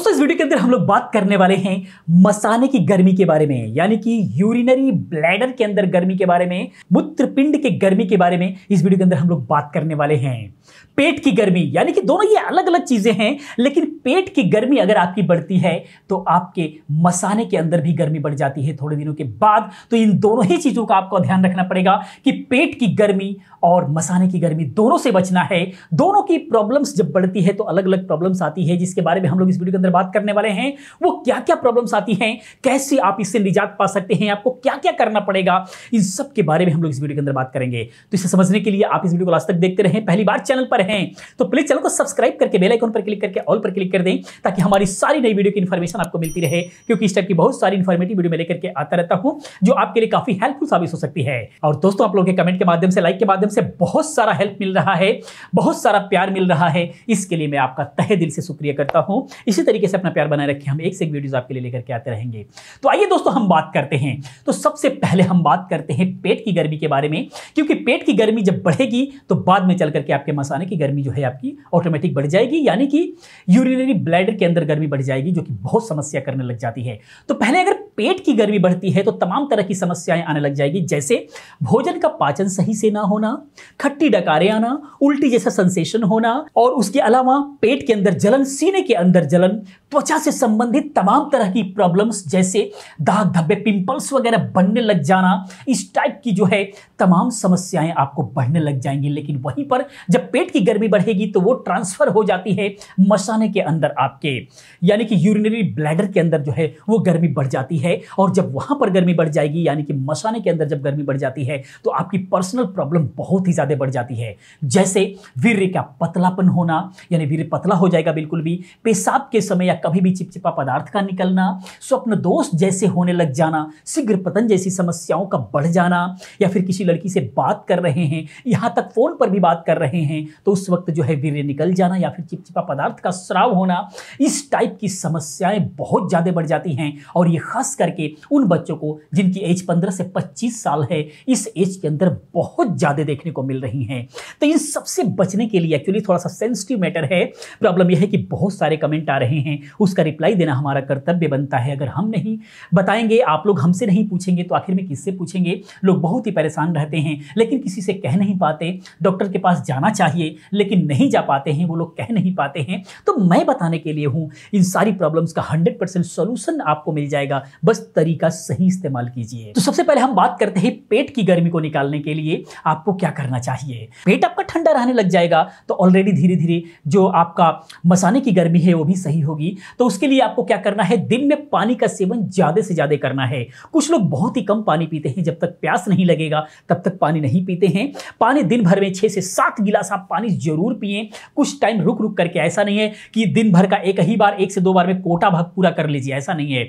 दोस्तों इस वीडियो के अंदर हम लोग बात करने वाले हैं मसाने की गर्मी के बारे में यानी कि यूरिनरी ब्लैडर के अंदर गर्मी के बारे में मूत्रपिंड के गर्मी के बारे में इस वीडियो के अंदर हम लोग बात करने वाले हैं पेट की गर्मी यानी कि दोनों ये अलग अलग चीजें हैं लेकिन पेट की गर्मी अगर आपकी बढ़ती है तो आपके मसाने के अंदर भी गर्मी बढ़ जाती है थोड़े दिनों के बाद तो इन दोनों ही चीजों का आपको ध्यान रखना पड़ेगा कि पेट की गर्मी और मसाने की गर्मी दोनों से बचना है दोनों की प्रॉब्लम्स जब बढ़ती है तो अलग अलग प्रॉब्लम्स आती है जिसके बारे में हम लोग इस वीडियो के अंदर में बात करने वाले हैं वो क्या क्या प्रॉब्लम्स आती हैं कैसे आप इससे निजात पा सकते हैं आपको क्या क्या करना पड़ेगा इन सब के बारे में हम लोग इस वीडियो के अंदर बात करेंगे तो इसे समझने के लिए आप इस वीडियो को लास्ट तक देखते रहें पहली बार चैनल पर हैं तो प्लीज चैनल को सब्सक्राइब करके बेलाइकॉन पर क्लिक करके ऑल पर क्लिक कर दें ताकि हमारी सारी नई वीडियो की इन्फॉर्मेशन आपको मिलती रहे क्योंकि इस टाइप की बहुत सारी इन्फॉर्मेटिव वीडियो में लेकर के आता रहता हूं जो आपके लिए काफी हेल्पफुल साबित हो सकती है और दोस्तों आप लोगों के कमेंट के माध्यम से लाइक के माध्यम से बहुत सारा हेल्प मिल रहा है बहुत सारा प्यार मिल रहा है इसके लिए मैं आपका तहे दिल से शुक्रिया करता हूं इसी तरीके तरीके से अपना प्यार बनाए रखें हम एक से एक वीडियोज़ आपके लिए लेकर के आते रहेंगे तो आइए दोस्तों हम बात करते हैं तो सबसे पहले हम बात करते हैं पेट की गर्मी के बारे में क्योंकि पेट की गर्मी जब बढ़ेगी तो बाद में चल करके आपके मसाने की गर्मी जो है आपकी ऑटोमेटिक बढ़ जाएगी यानी कि यूरिनरी ब्लैडर के अंदर गर्मी बढ़ जाएगी जो कि बहुत समस्या करने लग जाती है तो पहले अगर पेट की गर्मी बढ़ती है तो तमाम तरह की समस्याएं आने लग जाएगी जैसे भोजन का पाचन सही से ना होना खट्टी डकारे आना उल्टी जैसा सेंसेशन होना और उसके अलावा पेट के अंदर जलन सीने के अंदर जलन त्वचा से संबंधित तमाम तरह की प्रॉब्लम्स जैसे दाग धब्बे पिंपल्स वगैरह बनने लग जाना इस टाइप की जो है तमाम समस्याएं आपको बढ़ने लग जाएंगी लेकिन वहीं पर जब पेट की गर्मी बढ़ेगी तो वो ट्रांसफर हो जाती है मसाने के अंदर आपके यानी कि यूरिनरी ब्लैडर के अंदर जो है वो गर्मी बढ़ जाती है और जब वहां पर गर्मी बढ़ जाएगी यानी कि मसाने के अंदर जब गर्मी बढ़ जाती है तो आपकी पर्सनल प्रॉब्लम बहुत ही ज़्यादा बढ़ जाती है जैसे वीर का पतलापन होना यानी वीर पतला हो जाएगा बिल्कुल भी पेशाब के समय या कभी भी चिपचिपा पदार्थ का निकलना स्वप्न दोष जैसे होने लग जाना शीघ्र पतन जैसी समस्याओं का बढ़ जाना या फिर किसी लड़की से बात कर रहे हैं यहाँ तक फ़ोन पर भी बात कर रहे हैं तो उस वक्त जो है वीर्य निकल जाना या फिर चिपचिपा पदार्थ का स्राव होना इस टाइप की समस्याएं बहुत ज़्यादा बढ़ जाती हैं और ये खास करके उन बच्चों को जिनकी एज पंद्रह से पच्चीस साल है इस एज के अंदर बहुत ज़्यादा देखने को मिल रही हैं तो इन सबसे बचने के लिए एक्चुअली थोड़ा सा सेंसिटिव मैटर है प्रॉब्लम यह है कि बहुत सारे कमेंट आ रहे हैं हैं उसका रिप्लाई देना हमारा कर्तव्य बनता है अगर हम नहीं बताएंगे आप लोग हमसे नहीं पूछेंगे तो आखिर में किससे पूछेंगे लोग बहुत ही परेशान रहते हैं लेकिन किसी से कह नहीं पाते डॉक्टर के पास जाना चाहिए लेकिन नहीं जा पाते हैं वो लोग कह नहीं पाते हैं तो मैं बताने के लिए हूँ इन सारी प्रॉब्लम्स का हंड्रेड परसेंट सोल्यूशन आपको मिल जाएगा बस तरीका सही इस्तेमाल कीजिए तो सबसे पहले हम बात करते हैं पेट की गर्मी को निकालने के लिए आपको क्या करना चाहिए पेट आपका ठंडा रहने लग जाएगा तो ऑलरेडी धीरे धीरे जो आपका मसाने की गर्मी है वो भी सही हो होगी तो उसके लिए आपको क्या करना है दिन में पानी का सेवन ज़्यादा से ज़्यादा करना है कुछ लोग बहुत ही कम पानी पीते हैं जब तक प्यास नहीं लगेगा तब तक पानी नहीं पीते हैं पानी दिन भर में छह से सात गिलास आप पानी जरूर पिए कुछ टाइम रुक रुक करके ऐसा नहीं है कि दिन भर का एक ही बार एक से दो बार में कोटा भाग पूरा कर लीजिए ऐसा नहीं है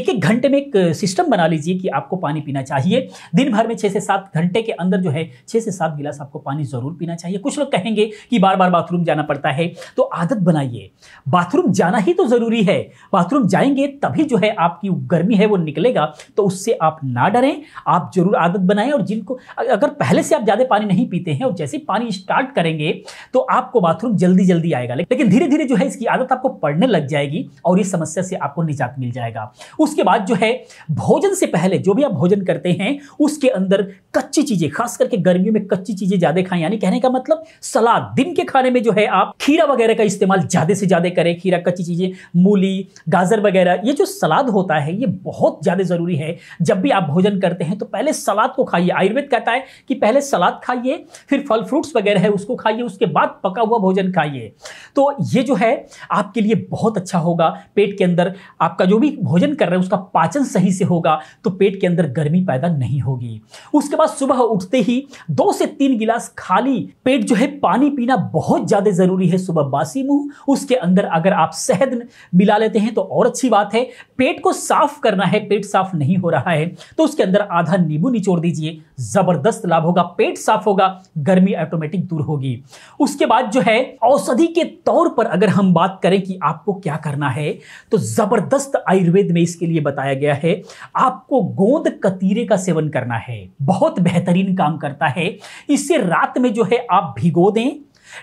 एक एक घंटे में एक सिस्टम बना लीजिए कि आपको पानी पीना चाहिए दिन भर में छह से सात घंटे के अंदर जो है छह से सात गिलास आपको पानी ज़रूर पीना चाहिए कुछ लोग कहेंगे कि बार बार बाथरूम जाना पड़ता है तो आदत बनाइए बाथरूम जाना जाना ही तो ज़रूरी है बाथरूम जाएंगे तभी जो है आपकी गर्मी है वो निकलेगा तो उससे आप ना डरें आप जरूर आदत बनाएं और जिनको अगर पहले से आप ज़्यादा पानी नहीं पीते हैं और जैसे पानी स्टार्ट करेंगे तो आपको बाथरूम जल्दी जल्दी आएगा लेकिन धीरे धीरे जो है इसकी आदत आपको पड़ने लग जाएगी और इस समस्या से आपको निजात मिल जाएगा उसके बाद जो है भोजन से पहले जो भी आप भोजन करते हैं उसके अंदर कच्ची चीज़ें खास करके गर्मियों में कच्ची चीज़ें ज़्यादा खाएं यानी कहने का मतलब सलाद दिन के खाने में जो है आप खीरा वगैरह का इस्तेमाल ज़्यादा से ज़्यादा करें खीरा कच्ची चीज़ें मूली गाजर वगैरह ये जो सलाद होता है ये बहुत ज़्यादा ज़रूरी है जब भी आप भोजन करते हैं तो पहले सलाद को खाइए आयुर्वेद कहता है कि पहले सलाद खाइए फिर फल फ्रूट्स वगैरह है उसको खाइए उसके बाद पका हुआ भोजन खाइए तो ये जो है आपके लिए बहुत अच्छा होगा पेट के अंदर आपका जो भी भोजन कर रहे हैं उसका पाचन सही से होगा तो पेट के अंदर गर्मी पैदा नहीं होगी उसके बाद सुबह उठते ही दो से तीन गिलास खाली पेट जो है पानी पीना बहुत ज़्यादा ज़रूरी है सुबह बासी मुंह उसके अंदर अगर आप सह शहद मिला लेते हैं तो और अच्छी बात है पेट को साफ करना है पेट साफ नहीं हो रहा है तो उसके अंदर आधा नींबू निचोड़ दीजिए जबरदस्त लाभ होगा पेट साफ होगा गर्मी ऑटोमेटिक दूर होगी उसके बाद जो है औषधि के तौर पर अगर हम बात करें कि आपको क्या करना है तो जबरदस्त आयुर्वेद में इसके लिए बताया गया है आपको गोंद कतीरे का सेवन करना है बहुत बेहतरीन काम करता है इससे रात में जो है आप भिगो दें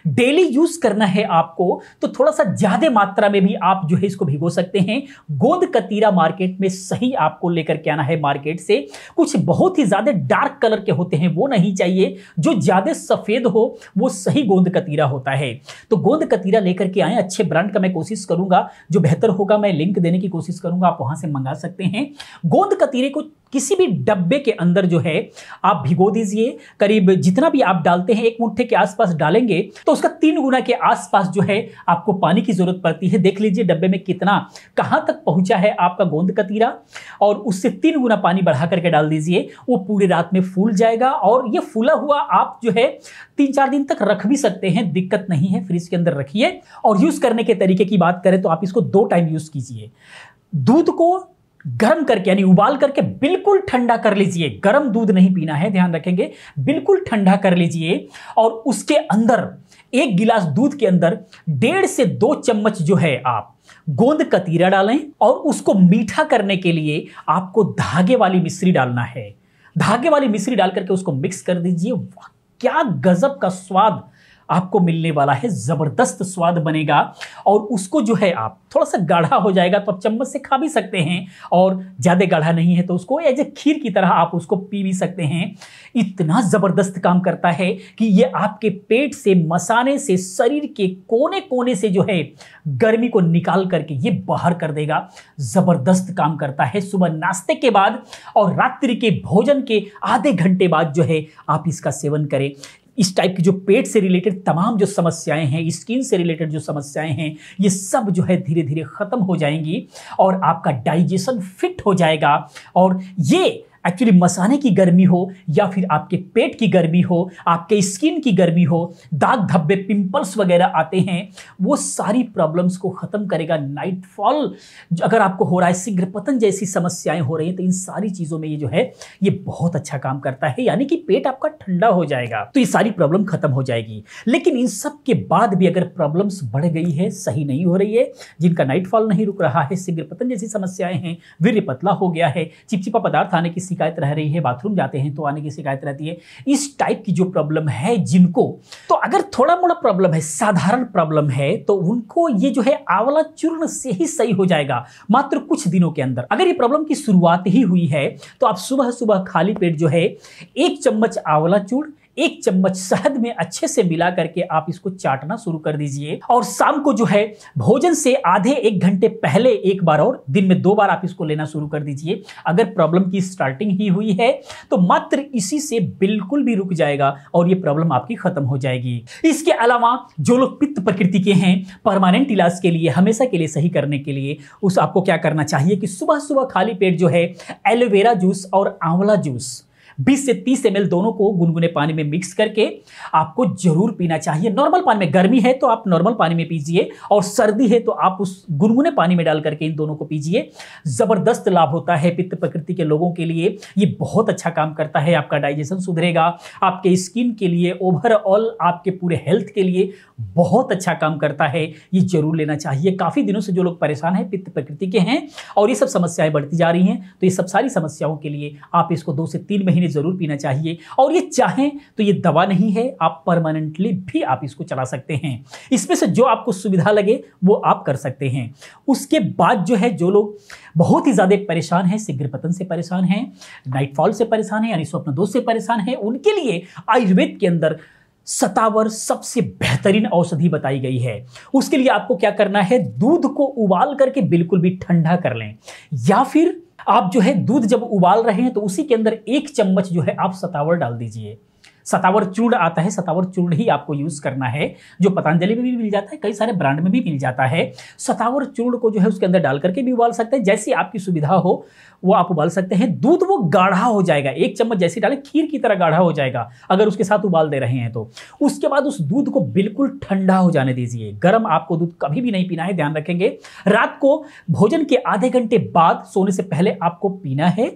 डेली यूज करना है आपको तो थोड़ा सा ज्यादा मात्रा में भी आप जो है इसको भिगो सकते हैं गोंद कतीरा मार्केट में सही आपको लेकर के आना है मार्केट से कुछ बहुत ही ज्यादा डार्क कलर के होते हैं वो नहीं चाहिए जो ज्यादा सफेद हो वो सही गोंद कतीरा होता है तो गोंद कतीरा लेकर के आए अच्छे ब्रांड का मैं कोशिश करूंगा जो बेहतर होगा मैं लिंक देने की कोशिश करूंगा आप वहां से मंगा सकते हैं गोंद कतीरे को किसी भी डब्बे के अंदर जो है आप भिगो दीजिए करीब जितना भी आप डालते हैं एक मुट्ठे के आसपास डालेंगे तो उसका तीन गुना के आसपास जो है आपको पानी की जरूरत पड़ती है देख लीजिए डब्बे में कितना कहाँ तक पहुंचा है आपका गोंद कतीरा और उससे तीन गुना पानी बढ़ा करके डाल दीजिए वो पूरी रात में फूल जाएगा और ये फूला हुआ आप जो है तीन चार दिन तक रख भी सकते हैं दिक्कत नहीं है फ्रिज के अंदर रखिए और यूज़ करने के तरीके की बात करें तो आप इसको दो टाइम यूज़ कीजिए दूध को गर्म करके यानी उबाल करके बिल्कुल ठंडा कर लीजिए गर्म दूध नहीं पीना है ध्यान रखेंगे बिल्कुल ठंडा कर लीजिए और उसके अंदर एक गिलास दूध के अंदर डेढ़ से दो चम्मच जो है आप गोंद कतीरा डालें और उसको मीठा करने के लिए आपको धागे वाली मिश्री डालना है धागे वाली मिश्री डाल करके उसको मिक्स कर दीजिए क्या गजब का स्वाद आपको मिलने वाला है ज़बरदस्त स्वाद बनेगा और उसको जो है आप थोड़ा सा गाढ़ा हो जाएगा तो आप चम्मच से खा भी सकते हैं और ज़्यादा गाढ़ा नहीं है तो उसको एज ए खीर की तरह आप उसको पी भी सकते हैं इतना ज़बरदस्त काम करता है कि ये आपके पेट से मसाने से शरीर के कोने कोने से जो है गर्मी को निकाल करके ये बाहर कर देगा ज़बरदस्त काम करता है सुबह नाश्ते के बाद और रात्रि के भोजन के आधे घंटे बाद जो है आप इसका सेवन करें इस टाइप की जो पेट से रिलेटेड तमाम जो समस्याएं हैं स्किन से रिलेटेड जो समस्याएं हैं ये सब जो है धीरे धीरे ख़त्म हो जाएंगी और आपका डाइजेशन फिट हो जाएगा और ये एक्चुअली मसाने की गर्मी हो या फिर आपके पेट की गर्मी हो आपके स्किन की गर्मी हो दाग धब्बे पिंपल्स वगैरह आते हैं वो सारी प्रॉब्लम्स को ख़त्म करेगा नाइटफॉल अगर आपको हो रहा है शीघ्र पतन जैसी समस्याएं हो रही हैं तो इन सारी चीज़ों में ये जो है ये बहुत अच्छा काम करता है यानी कि पेट आपका ठंडा हो जाएगा तो ये सारी प्रॉब्लम ख़त्म हो जाएगी लेकिन इन सब के बाद भी अगर प्रॉब्लम्स बढ़ गई है सही नहीं हो रही है जिनका नाइटफॉल नहीं रुक रहा है शीघ्र पतन जैसी समस्याएं हैं वीर पतला हो गया है चिपचिपा पदार्थ आने की शिकायत रह रही है बाथरूम जाते हैं तो आने की शिकायत रहती है इस टाइप की जो प्रॉब्लम है जिनको तो अगर थोड़ा मोड़ा प्रॉब्लम है साधारण प्रॉब्लम है तो उनको ये जो है आंवला चूर्ण से ही सही हो जाएगा मात्र कुछ दिनों के अंदर अगर ये प्रॉब्लम की शुरुआत ही हुई है तो आप सुबह सुबह खाली पेट जो है एक चम्मच आंवला चूर्ण एक चम्मच शहद में अच्छे से मिला करके आप इसको चाटना शुरू कर दीजिए और शाम को जो है भोजन से आधे एक घंटे पहले एक बार और दिन में दो बार आप इसको लेना शुरू कर दीजिए अगर प्रॉब्लम की स्टार्टिंग ही हुई है तो मात्र इसी से बिल्कुल भी रुक जाएगा और ये प्रॉब्लम आपकी खत्म हो जाएगी इसके अलावा जो लोग पित्त प्रकृति के हैं परमानेंट इलाज के लिए हमेशा के लिए सही करने के लिए उस आपको क्या करना चाहिए कि सुबह सुबह खाली पेट जो है एलोवेरा जूस और आंवला जूस बीस से तीस एम दोनों को गुनगुने पानी में मिक्स करके आपको जरूर पीना चाहिए नॉर्मल पानी में गर्मी है तो आप नॉर्मल पानी में पीजिए और सर्दी है तो आप उस गुनगुने पानी में डाल करके इन दोनों को पीजिए ज़बरदस्त लाभ होता है पित्त प्रकृति के लोगों के लिए ये बहुत अच्छा काम करता है आपका डाइजेशन सुधरेगा आपके स्किन के लिए ओवरऑल आपके पूरे हेल्थ के लिए बहुत अच्छा काम करता है ये जरूर लेना चाहिए काफ़ी दिनों से जो लोग परेशान हैं पित्त प्रकृति के हैं और ये सब समस्याएं बढ़ती जा रही हैं तो ये सब सारी समस्याओं के लिए आप इसको दो से तीन महीने महीने ज़रूर पीना चाहिए और ये चाहें तो ये दवा नहीं है आप परमानेंटली भी आप इसको चला सकते हैं इसमें से जो आपको सुविधा लगे वो आप कर सकते हैं उसके बाद जो है जो लोग बहुत ही ज़्यादा परेशान हैं शीघ्र पतन से परेशान हैं नाइटफॉल से परेशान हैं यानी स्वप्न दोष से परेशान हैं उनके लिए आयुर्वेद के अंदर सतावर सबसे बेहतरीन औषधि बताई गई है उसके लिए आपको क्या करना है दूध को उबाल करके बिल्कुल भी ठंडा कर लें या फिर आप जो है दूध जब उबाल रहे हैं तो उसी के अंदर एक चम्मच जो है आप सतावर डाल दीजिए सतावर चूर्ण आता है सतावर चूर्ण ही आपको यूज़ करना है जो पतंजलि में भी मिल जाता है कई सारे ब्रांड में भी मिल जाता है सतावर चूर्ण को जो है उसके अंदर डाल करके भी उबाल सकते हैं जैसी आपकी सुविधा हो वो आप उबाल सकते हैं दूध वो गाढ़ा हो जाएगा एक चम्मच जैसे डालें खीर की तरह गाढ़ा हो जाएगा अगर उसके साथ उबाल दे रहे हैं तो उसके बाद उस दूध को बिल्कुल ठंडा हो जाने दीजिए गर्म आपको दूध कभी भी नहीं पीना है ध्यान रखेंगे रात को भोजन के आधे घंटे बाद सोने से पहले आपको पीना है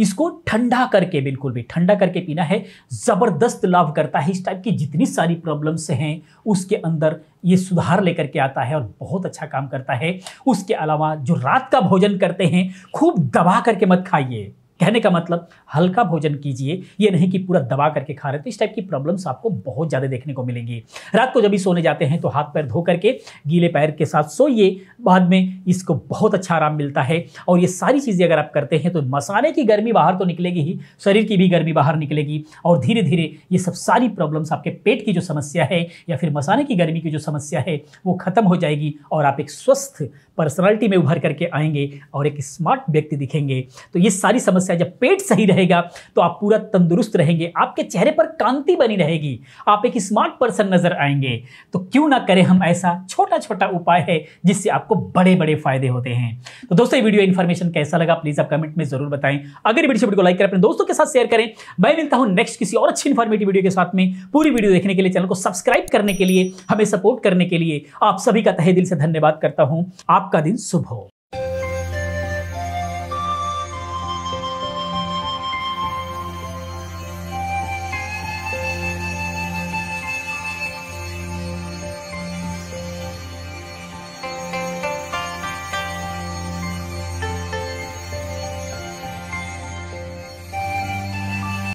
इसको ठंडा करके बिल्कुल भी ठंडा करके पीना है ज़बरदस्त लाभ करता है इस टाइप की जितनी सारी प्रॉब्लम्स हैं उसके अंदर ये सुधार लेकर के आता है और बहुत अच्छा काम करता है उसके अलावा जो रात का भोजन करते हैं खूब दबा करके मत खाइए कहने का मतलब हल्का भोजन कीजिए ये नहीं कि पूरा दबा करके खा रहे तो इस टाइप की प्रॉब्लम्स आपको बहुत ज़्यादा देखने को मिलेंगी रात को जब भी सोने जाते हैं तो हाथ पैर धो करके गीले पैर के साथ सोइए बाद में इसको बहुत अच्छा आराम मिलता है और ये सारी चीज़ें अगर आप करते हैं तो मसाले की गर्मी बाहर तो निकलेगी ही शरीर की भी गर्मी बाहर निकलेगी और धीरे धीरे ये सब सारी प्रॉब्लम्स आपके पेट की जो समस्या है या फिर मसाने की गर्मी की जो समस्या है वो ख़त्म हो जाएगी और आप एक स्वस्थ पर्सनालिटी में उभर करके आएंगे और एक स्मार्ट व्यक्ति दिखेंगे तो ये सारी समस्या जब पेट सही रहेगा तो आप पूरा तंदुरुस्त रहेंगे आपके चेहरे पर कांति बनी रहेगी आप एक स्मार्ट पर्सन नजर आएंगे तो क्यों ना करें हम ऐसा छोटा छोटा उपाय है जिससे आपको बड़े बड़े फायदे होते हैं तो दोस्तों ये वीडियो इन्फॉर्मेशन कैसा लगा प्लीज आप कमेंट में जरूर बताएं अगर वीडियो को लाइक करें अपने दोस्तों के साथ शेयर करें मैं मिलता हूं नेक्स्ट किसी और अच्छी इन्फॉर्मेटिव वीडियो के साथ में पूरी वीडियो देखने के लिए चैनल को सब्सक्राइब करने के लिए हमें सपोर्ट करने के लिए आप सभी का तहे दिल से धन्यवाद करता हूं आप आपका दिन शुभ हो